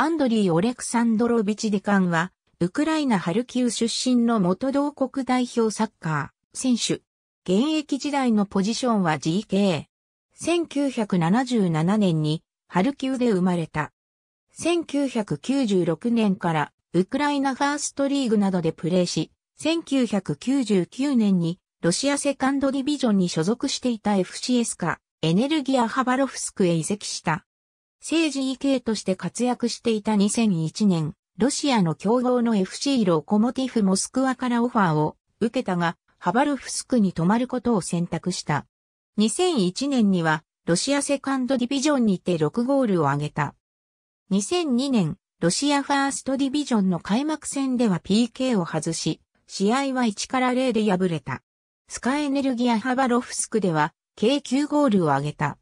アンドリー・オレクサンドロビチデカンは、ウクライナ・ハルキウ出身の元同国代表サッカー選手。現役時代のポジションは GK。1977年にハルキウで生まれた。1996年からウクライナファーストリーグなどでプレーし、1999年にロシアセカンドディビジョンに所属していた FCS かエネルギアハバロフスクへ移籍した。政治 EK として活躍していた2001年、ロシアの強豪の FC ロコモティフモスクワからオファーを受けたが、ハバロフスクに泊まることを選択した。2001年には、ロシアセカンドディビジョンにて6ゴールを挙げた。2002年、ロシアファーストディビジョンの開幕戦では PK を外し、試合は1から0で敗れた。スカエネルギアハバロフスクでは、計9ゴールを挙げた。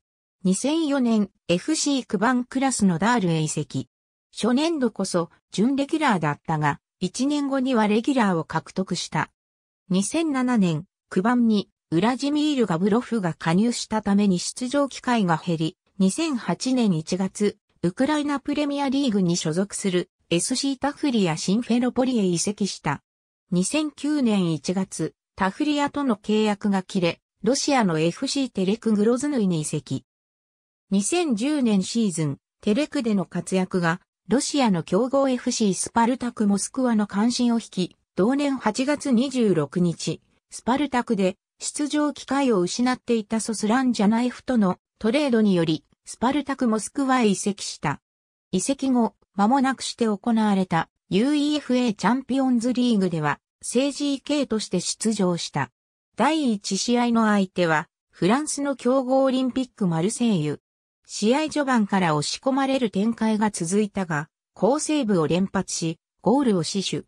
2004年 FC 9番クラスのダールへ移籍。初年度こそ準レギュラーだったが、1年後にはレギュラーを獲得した。2007年、9番にウラジミール・ガブロフが加入したために出場機会が減り、2008年1月、ウクライナプレミアリーグに所属する SC タフリア・シンフェロポリへ移籍した。2009年1月、タフリアとの契約が切れ、ロシアの FC テレクグロズヌイに移籍。2010年シーズン、テレクでの活躍が、ロシアの強豪 FC スパルタクモスクワの関心を引き、同年8月26日、スパルタクで出場機会を失っていたソスランジャナエフとのトレードにより、スパルタクモスクワへ移籍した。移籍後、間もなくして行われた UEFA チャンピオンズリーグでは、政治家 k として出場した。第1試合の相手は、フランスの強豪オリンピックマルセイユ。試合序盤から押し込まれる展開が続いたが、好セーブを連発し、ゴールを死守。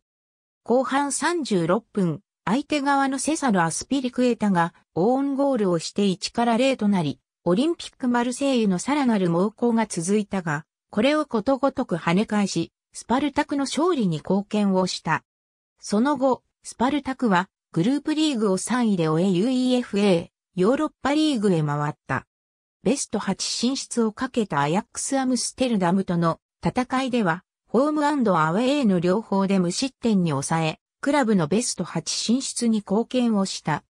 後半36分、相手側のセサル・アスピリクエタがオーンゴールをして1から0となり、オリンピックマルセイユのさらなる猛攻が続いたが、これをことごとく跳ね返し、スパルタクの勝利に貢献をした。その後、スパルタクはグループリーグを3位で終え UEFA、ヨーロッパリーグへ回った。ベスト8進出をかけたアヤックスアムステルダムとの戦いでは、ホームアウェーの両方で無失点に抑え、クラブのベスト8進出に貢献をした。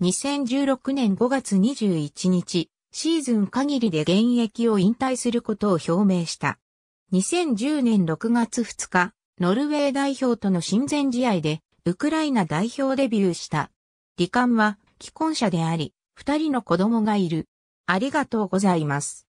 2016年5月21日、シーズン限りで現役を引退することを表明した。2010年6月2日、ノルウェー代表との親善試合で、ウクライナ代表デビューした。リカンは既婚者であり、二人の子供がいる。ありがとうございます。